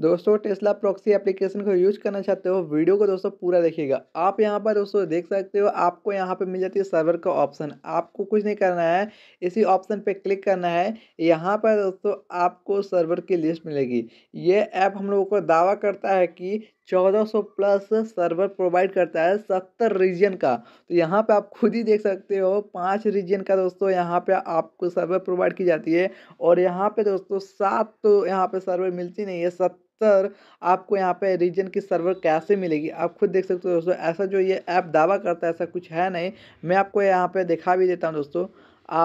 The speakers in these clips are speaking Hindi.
दोस्तों टेस्ला प्रॉक्सी एप्लीकेशन को यूज करना चाहते हो वीडियो को दोस्तों पूरा देखिएगा आप यहाँ पर दोस्तों देख सकते हो आपको यहाँ पर मिल जाती है सर्वर का ऑप्शन आपको कुछ नहीं करना है इसी ऑप्शन पे क्लिक करना है यहाँ पर दोस्तों आपको सर्वर की लिस्ट मिलेगी ये ऐप हम लोगों को दावा करता है कि सौ प्लस सर्वर प्रोवाइड करता है सत्तर रीजन का तो यहाँ पे आप खुद ही देख सकते हो पांच रीजन का दोस्तों यहाँ पे आपको सर्वर प्रोवाइड की जाती है और यहाँ पे दोस्तों सात तो यहाँ पे सर्वर मिलती नहीं है सत्तर सर आपको यहाँ पे रीजन की सर्वर कैसे मिलेगी आप खुद देख सकते हो दोस्तों ऐसा जो ये ऐप दावा करता है ऐसा कुछ है नहीं मैं आपको यहाँ पे दिखा भी देता हूँ दोस्तों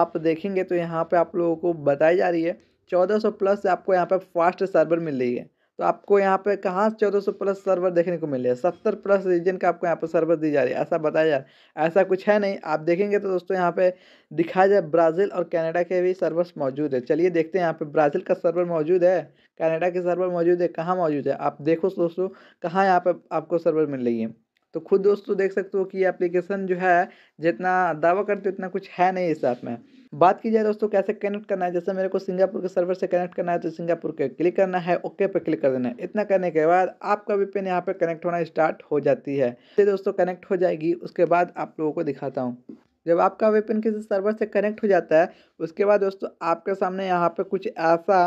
आप देखेंगे तो यहाँ पे आप लोगों को बताई जा रही है 1400 प्लस आपको यहाँ पे फास्ट सर्वर मिल रही है तो आपको यहाँ पे कहाँ चौदह सौ प्लस सर्वर देखने को मिले सत्तर प्लस रीजन का आपको यहाँ पर सर्वर दी जा रही है ऐसा बताया जा रहा है ऐसा कुछ है नहीं आप देखेंगे तो दोस्तों यहाँ पे दिखाया जाए ब्राज़ील और कनाडा के भी सर्वर्स मौजूद है चलिए देखते हैं यहाँ पे ब्राज़ील का सर्वर मौजूद है कनाडा के सर्वर मौजूद है कहाँ मौजूद है आप देखो दोस्तों कहाँ यहाँ पर आपको सर्वर मिल रही है तो खुद दोस्तों तो देख सकते हो कि एप्लीकेशन जो है जितना दावा करते हो उतना कुछ है नहीं इस ऐप में बात की जाए दोस्तों कैसे कनेक्ट करना है जैसे मेरे को सिंगापुर के सर्वर से कनेक्ट करना है तो सिंगापुर के क्लिक करना है ओके पे क्लिक कर देना है इतना करने के बाद आपका पेन यहाँ पर कनेक्ट होना स्टार्ट हो जाती है तो दोस्तों कनेक्ट हो जाएगी उसके बाद आप लोगों को दिखाता हूँ जब आपका वेपन किसी सर्वर से कनेक्ट हो जाता है उसके बाद दोस्तों आपके सामने यहाँ पे कुछ ऐसा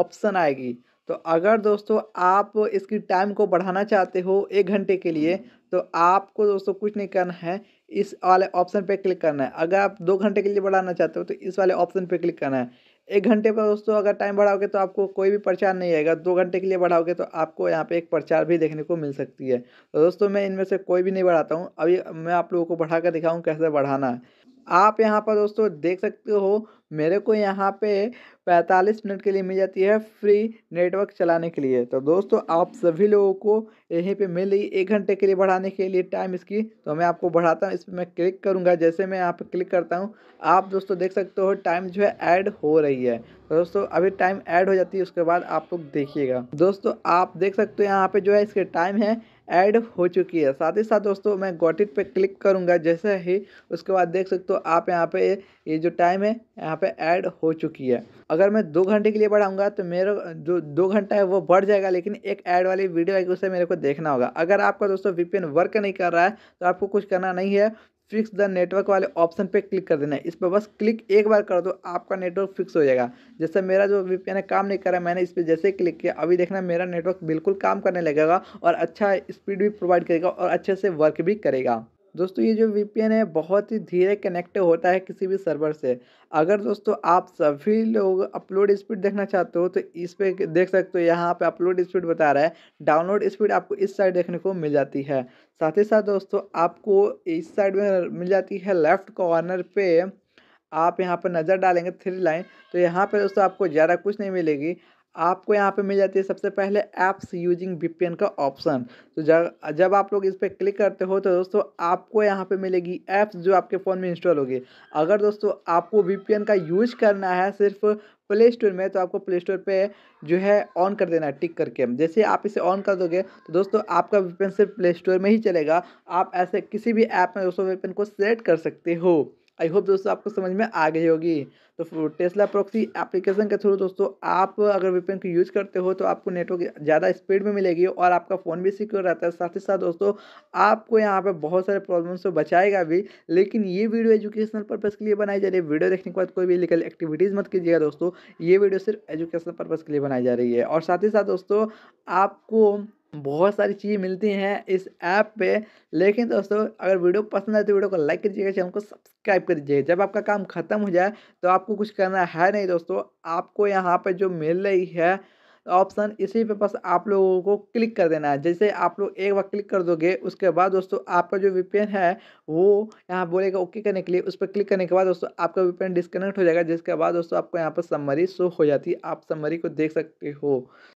ऑप्शन आएगी तो अगर दोस्तों आप इसकी टाइम को बढ़ाना चाहते हो एक घंटे के लिए हम्म। तो आपको दोस्तों कुछ नहीं करना है इस वाले ऑप्शन पे क्लिक करना है अगर आप दो घंटे के लिए बढ़ाना चाहते हो तो इस वाले ऑप्शन पे क्लिक करना है एक घंटे पर दोस्तों अगर टाइम बढ़ाओगे तो आपको कोई भी प्रचार नहीं आएगा दो घंटे के लिए बढ़ाओगे तो आपको यहाँ पे एक प्रचार भी देखने को मिल सकती है तो दोस्तों मैं इनमें से कोई भी नहीं बढ़ाता हूँ अभी मैं आप लोगों को बढ़ा कर दिखाऊँ कैसे बढ़ाना है आप यहाँ पर दोस्तों देख सकते हो मेरे को यहाँ पे 45 मिनट के लिए मिल जाती है फ्री नेटवर्क चलाने के लिए तो दोस्तों आप सभी लोगों को यहीं पे मिल रही एक घंटे के लिए बढ़ाने के लिए टाइम इसकी तो मैं आपको बढ़ाता हूँ इस पर मैं क्लिक करूँगा जैसे मैं यहाँ पे क्लिक करता हूँ आप दोस्तों देख सकते हो टाइम जो है ऐड हो रही है तो दोस्तों अभी टाइम ऐड हो जाती है उसके बाद आप लोग देखिएगा दोस्तों आप देख सकते हो यहाँ पर जो है इसके टाइम है ऐड हो चुकी है साथ ही साथ दोस्तों मैं गोटिट पे क्लिक करूँगा जैसे ही उसके बाद देख सकते हो आप यहाँ पे ये जो टाइम है यहाँ पे ऐड हो चुकी है अगर मैं दो घंटे के लिए बढ़ाऊँगा तो मेरा जो दो घंटा है वो बढ़ जाएगा लेकिन एक ऐड वाली वीडियो है उसे मेरे को देखना होगा अगर आपका दोस्तों वीपीएन वर्क नहीं कर रहा है तो आपको कुछ करना नहीं है फिक्स द नेटवर्क वाले ऑप्शन पे क्लिक कर देना है इस पर बस क्लिक एक बार कर दो तो आपका नेटवर्क फिक्स हो जाएगा जैसे मेरा जो वी पी काम नहीं कर रहा मैंने इस पर जैसे क्लिक किया अभी देखना मेरा नेटवर्क बिल्कुल काम करने लगेगा और अच्छा स्पीड भी प्रोवाइड करेगा और अच्छे से वर्क भी करेगा दोस्तों ये जो वीपीएन है बहुत ही धीरे कनेक्ट होता है किसी भी सर्वर से अगर दोस्तों आप सभी लोग अपलोड स्पीड देखना चाहते हो तो इस पर देख सकते हो यहाँ पे अपलोड स्पीड बता रहा है डाउनलोड स्पीड आपको इस साइड देखने को मिल जाती है साथ ही साथ दोस्तों आपको इस साइड में मिल जाती है लेफ्ट कॉर्नर पे आप यहाँ पर नज़र डालेंगे थ्री लाइन तो यहाँ पर दोस्तों आपको ज़्यादा कुछ नहीं मिलेगी आपको यहाँ पे मिल जाती है सबसे पहले ऐप्स यूजिंग वीपीएन का ऑप्शन तो जब जब आप लोग इस पर क्लिक करते हो तो दोस्तों आपको यहाँ पे मिलेगी ऐप्स जो आपके फ़ोन में इंस्टॉल होगी अगर दोस्तों आपको वीपीएन का यूज करना है सिर्फ प्ले स्टोर में तो आपको प्ले स्टोर पे जो है ऑन कर देना है टिक करके जैसे आप इसे ऑन कर दोगे तो दोस्तों आपका वीपीएन सिर्फ प्ले स्टोर में ही चलेगा आप ऐसे किसी भी ऐप में दोस्तों वीपीएन को सेट कर सकते हो आई होप दोस्तों आपको समझ में आ गई होगी तो टेस्ला प्रॉक्सी एप्लीकेशन के थ्रू दोस्तों आप अगर वीपीएन को यूज करते हो तो आपको नेटवर्क ज़्यादा स्पीड में मिलेगी और आपका फ़ोन भी सिक्योर रहता है साथ ही साथ दोस्तों आपको यहाँ पर बहुत सारे प्रॉब्लम से तो बचाएगा भी लेकिन ये वीडियो एजुकेशनल पर्पज़ के लिए बनाई जा रही है वीडियो देखने के बाद कोई भी लीगल एक्टिविटीज़ मत कीजिएगा दोस्तों ये वीडियो सिर्फ एजुकेशनल पर्पज़ के लिए बनाई जा रही है और साथ ही साथ दोस्तों आपको बहुत सारी चीज़ें मिलती हैं इस ऐप पे लेकिन दोस्तों अगर वीडियो पसंद आए तो वीडियो को लाइक दीजिएगा चैनल को सब्सक्राइब कर दीजिएगा जब आपका काम खत्म हो जाए तो आपको कुछ करना है नहीं दोस्तों आपको यहाँ पे जो मिल रही है ऑप्शन इसी पे बस आप लोगों को क्लिक कर देना है जैसे आप लोग एक बार क्लिक कर दोगे उसके बाद दोस्तों आपका जो वीपीएन है वो यहाँ बोलेगा ओके करने के लिए उस पर क्लिक करने के बाद दोस्तों आपका वीपीएन डिस्कनेक्ट हो जाएगा जिसके बाद दोस्तों आपको यहाँ पर सम्मरी शो हो जाती है आप सम्मरी को देख सकते हो